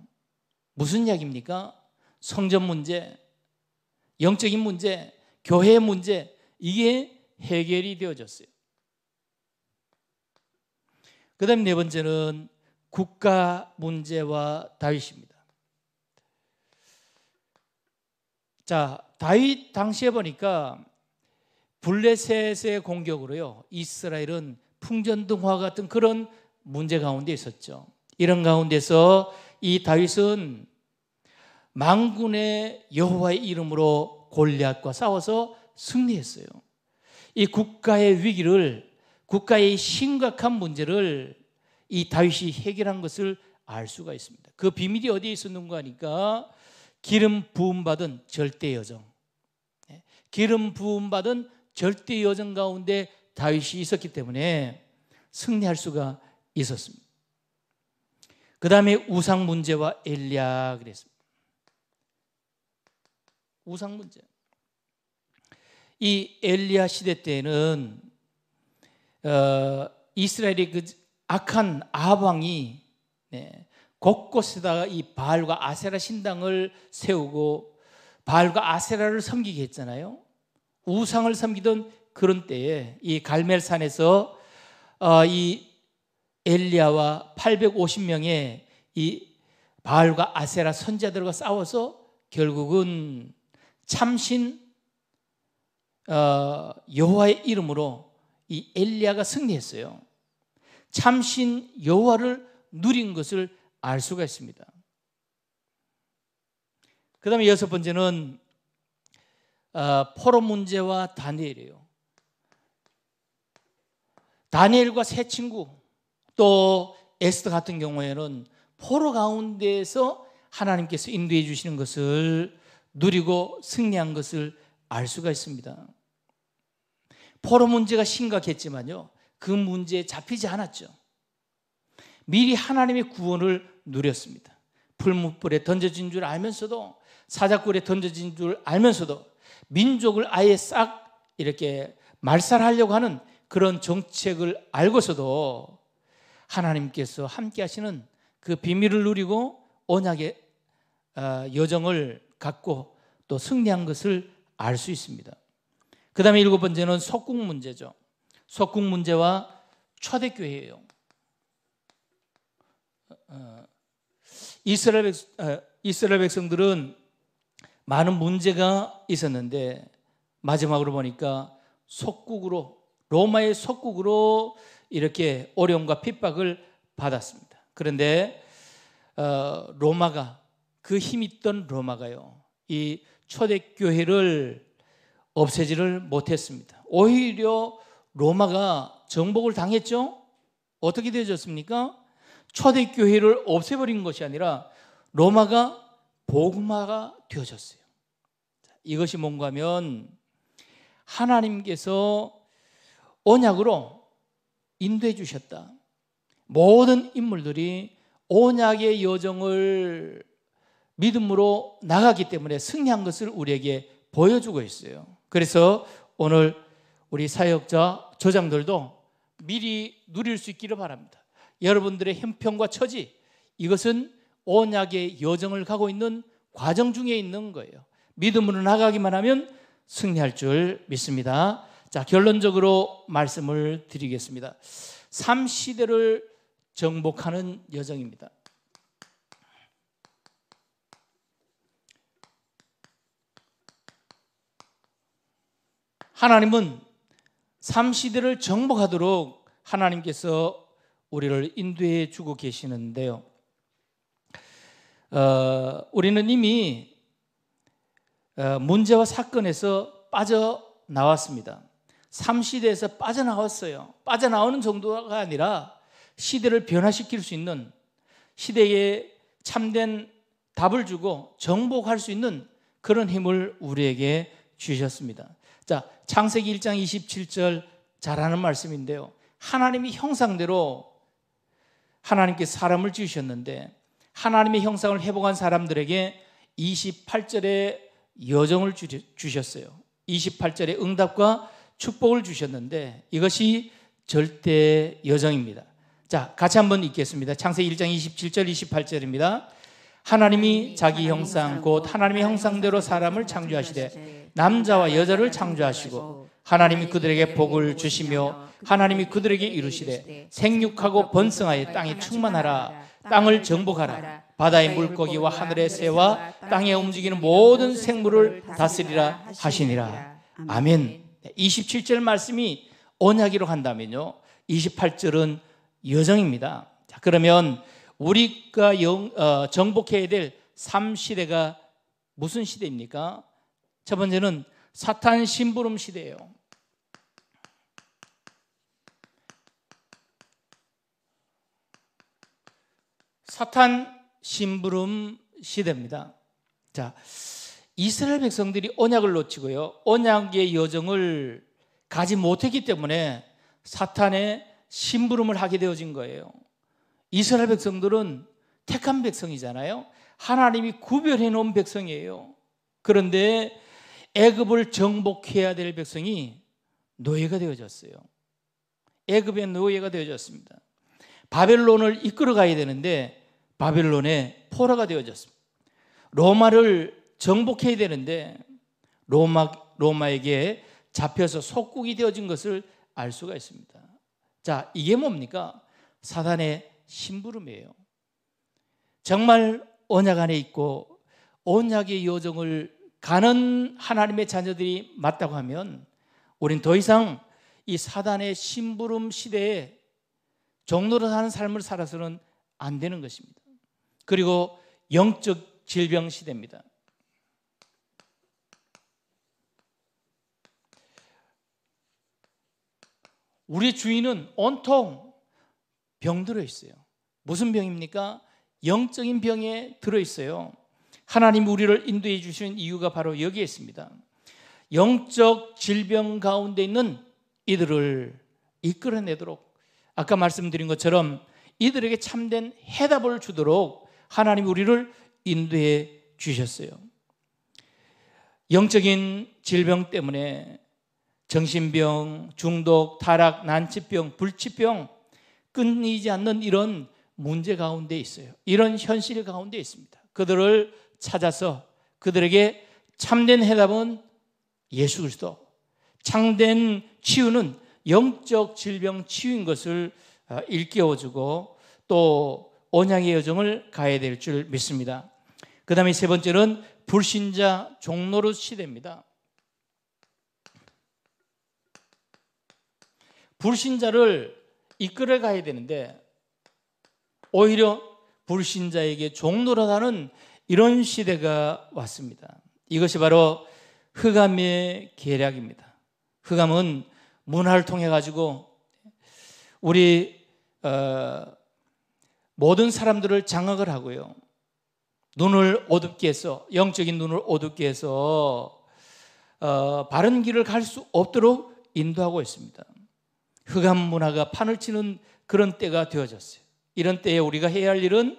무슨 이야기입니까? 성전 문제, 영적인 문제, 교회 문제 이게 해결이 되어졌어요. 그다음 네 번째는 국가 문제와 다윗입니다. 자, 다윗 당시에 보니까 블레셋의 공격으로요. 이스라엘은 풍전등화 같은 그런 문제 가운데 있었죠. 이런 가운데서 이 다윗은 망군의 여호와의 이름으로 골리앗과 싸워서 승리했어요. 이 국가의 위기를 국가의 심각한 문제를 이 다윗이 해결한 것을 알 수가 있습니다. 그 비밀이 어디에 있었는가 하니까 기름 부음 받은 절대 여정. 예, 기름 부음 받은 절대 여정 가운데 다윗이 있었기 때문에 승리할 수가 있었습니다. 그 다음에 우상 문제와 엘리야 그랬습니다. 우상 문제. 이 엘리야 시대 때는 어, 이스라엘의 그 악한 아방이 네, 곳곳에다가 이 바알과 아세라 신당을 세우고 바알과 아세라를 섬기게 했잖아요. 우상을 섬기던 그런 때에 이 갈멜산에서 어, 이 엘리야와 850명의 이 바알과 아세라 선자들과 싸워서 결국은 참신 어, 여호와의 이름으로 이 엘리야가 승리했어요. 참신 여호와를 누린 것을 알 수가 있습니다. 그다음에 여섯 번째는 어, 포로 문제와 다니엘이에요. 다니엘과 세 친구 또 에스더 같은 경우에는 포로 가운데에서 하나님께서 인도해 주시는 것을 누리고 승리한 것을 알 수가 있습니다. 포로 문제가 심각했지만요. 그 문제에 잡히지 않았죠. 미리 하나님의 구원을 누렸습니다. 풀무불에 던져진 줄 알면서도 사자굴에 던져진 줄 알면서도 민족을 아예 싹 이렇게 말살하려고 하는 그런 정책을 알고서도 하나님께서 함께 하시는 그 비밀을 누리고 언약의 어, 여정을 갖고 또 승리한 것을 알 수 있습니다. 그 다음에 일곱 번째는 석궁 문제죠. 석궁 문제와 초대교회예요. 어, 어, 이스라엘 백성들은 많은 문제가 있었는데 마지막으로 보니까 속국으로 로마의 속국으로 이렇게 어려움과 핍박을 받았습니다. 그런데 어, 로마가 그 힘있던 로마가요 이 초대교회를 없애지를 못했습니다. 오히려 로마가 정복을 당했죠. 어떻게 되어졌습니까? 초대교회를 없애버린 것이 아니라 로마가 복음화가 되어졌어요. 이것이 뭔가 하면 하나님께서 언약으로 인도해 주셨다. 모든 인물들이 언약의 여정을 믿음으로 나가기 때문에 승리한 것을 우리에게 보여주고 있어요. 그래서 오늘 우리 사역자 조장들도 미리 누릴 수 있기를 바랍니다. 여러분들의 형편과 처지 이것은 언약의 여정을 가고 있는 과정 중에 있는 거예요. 믿음으로 나가기만 하면 승리할 줄 믿습니다. 자, 결론적으로 말씀을 드리겠습니다. 3시대를 정복하는 여정입니다. 하나님은 3시대를 정복하도록 하나님께서 우리를 인도해 주고 계시는데요. 어, 우리는 이미 어, 문제와 사건에서 빠져 나왔습니다. 3시대에서 빠져나왔어요. 빠져나오는 정도가 아니라 시대를 변화시킬 수 있는 시대에 참된 답을 주고 정복할 수 있는 그런 힘을 우리에게 주셨습니다. 자, 창세기 1장 27절 잘하는 말씀인데요. 하나님이 형상대로 하나님께 사람을 지으셨는데 하나님의 형상을 회복한 사람들에게 2 8절의 여정을 주셨어요. 28절에 응답과 축복을 주셨는데 이것이 절대 여정입니다. 자, 같이 한번 읽겠습니다. 창세기 1장 27절 28절입니다. 하나님이 자기 형상 곧 하나님의 형상대로 사람을 창조하시되 남자와 여자를 창조하시고 하나님이 그들에게 복을 주시며 하나님이 그들에게 이루시되 생육하고 번성하여 땅이 충만하라 땅을 정복하라 바다의 물고기와 하늘의 새와 땅에 움직이는 모든 생물을 다스리라 하시니라 아멘 27절 말씀이 언약이로 한다면요 28절은 여정입니다 자 그러면 우리가 영, 어, 정복해야 될 3시대가 무슨 시대입니까? 첫 번째는 사탄 심부름 시대예요. 사탄 심부름 시대입니다. 자, 이스라엘 백성들이 언약을 놓치고요. 언약의 여정을 가지 못했기 때문에 사탄의 심부름을 하게 되어진 거예요. 이스라엘 백성들은 택한 백성이잖아요. 하나님이 구별해 놓은 백성이에요. 그런데 애굽을 정복해야 될 백성이 노예가 되어졌어요. 애굽의 노예가 되어졌습니다. 바벨론을 이끌어 가야 되는데 바벨론의 포로가 되어졌습니다. 로마를 정복해야 되는데 로마 로마에게 잡혀서 속국이 되어진 것을 알 수가 있습니다. 자, 이게 뭡니까? 사단의 심부름이에요. 정말 언약 안에 있고 언약의 여정을 가는 하나님의 자녀들이 맞다고 하면 우린 더 이상 이 사단의 심부름 시대에 종로로 사는 삶을 살아서는 안 되는 것입니다. 그리고 영적 질병 시대입니다. 우리 주인은 온통 병들어 있어요. 무슨 병입니까? 영적인 병에 들어 있어요. 하나님 우리를 인도해 주신 이유가 바로 여기에 있습니다. 영적 질병 가운데 있는 이들을 이끌어내도록 아까 말씀드린 것처럼 이들에게 참된 해답을 주도록 하나님 우리를 인도해 주셨어요. 영적인 질병 때문에 정신병, 중독, 타락, 난치병, 불치병 끊이지 않는 이런 문제 가운데 있어요. 이런 현실 가운데 있습니다. 그들을 찾아서 그들에게 참된 해답은 예수 그리스도, 참된 치유는 영적 질병 치유인 것을 어, 일깨워주고 또 언약의 여정을 가야 될 줄 믿습니다. 그 다음에 세 번째는 불신자 종로릇 시대입니다. 불신자를 이끌어 가야 되는데 오히려 불신자에게 종로라다는 이런 시대가 왔습니다. 이것이 바로 흑암의 계략입니다. 흑암은 문화를 통해 가지고 우리 어, 모든 사람들을 장악을 하고요. 눈을 어둡게 해서 영적인 눈을 어둡게 해서 어, 바른 길을 갈 수 없도록 인도하고 있습니다. 흑암 문화가 판을 치는 그런 때가 되어졌어요. 이런 때에 우리가 해야 할 일은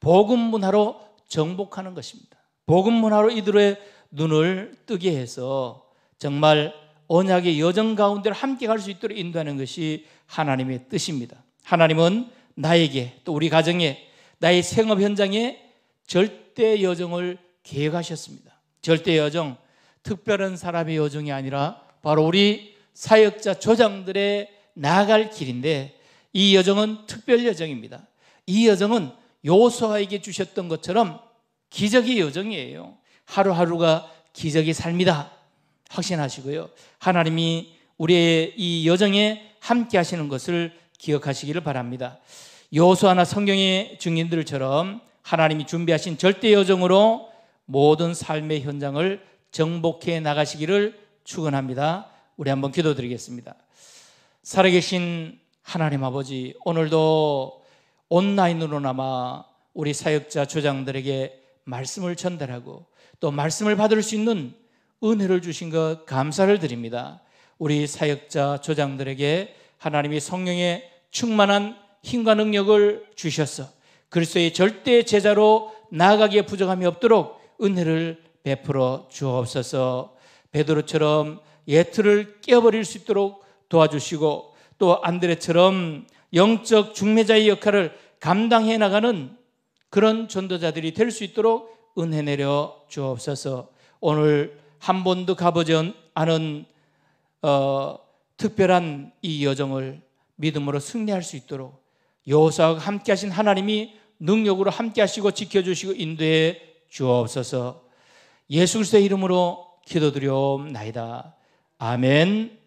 복음 문화로 정복하는 것입니다. 복음 문화로 이들의 눈을 뜨게 해서 정말 언약의 여정 가운데로 함께 갈 수 있도록 인도하는 것이 하나님의 뜻입니다. 하나님은 나에게 또 우리 가정에 나의 생업 현장에 절대 여정을 계획하셨습니다. 절대 여정, 특별한 사람의 여정이 아니라 바로 우리 사역자 조장들의 나아갈 길인데 이 여정은 특별 여정입니다. 이 여정은 요소아에게 주셨던 것처럼 기적의 여정이에요. 하루하루가 기적의 삶이다. 확신하시고요. 하나님이 우리의 이 여정에 함께 하시는 것을 기억하시기를 바랍니다. 요소아나 성경의 증인들처럼 하나님이 준비하신 절대 여정으로 모든 삶의 현장을 정복해 나가시기를 축원합니다. 우리 한번 기도드리겠습니다. 살아계신 하나님 아버지, 오늘도 온라인으로나마 우리 사역자 조장들에게 말씀을 전달하고 또 말씀을 받을 수 있는 은혜를 주신 것 감사를 드립니다. 우리 사역자 조장들에게 하나님이 성령의 충만한 힘과 능력을 주셔서 그리스도의 절대 제자로 나아가기에 부정함이 없도록 은혜를 베풀어 주옵소서. 베드로처럼 예트를 깨어버릴 수 있도록 도와주시고 또 안드레처럼 영적 중매자의 역할을 감당해 나가는 그런 전도자들이 될 수 있도록 은혜 내려 주옵소서. 오늘 한 번도 가보지 않은 어, 특별한 이 여정을 믿음으로 승리할 수 있도록 여호사와 함께하신 하나님이 능력으로 함께하시고 지켜주시고 인도해 주옵소서. 예수 그리스도의 이름으로 기도드려옵나이다. 아멘.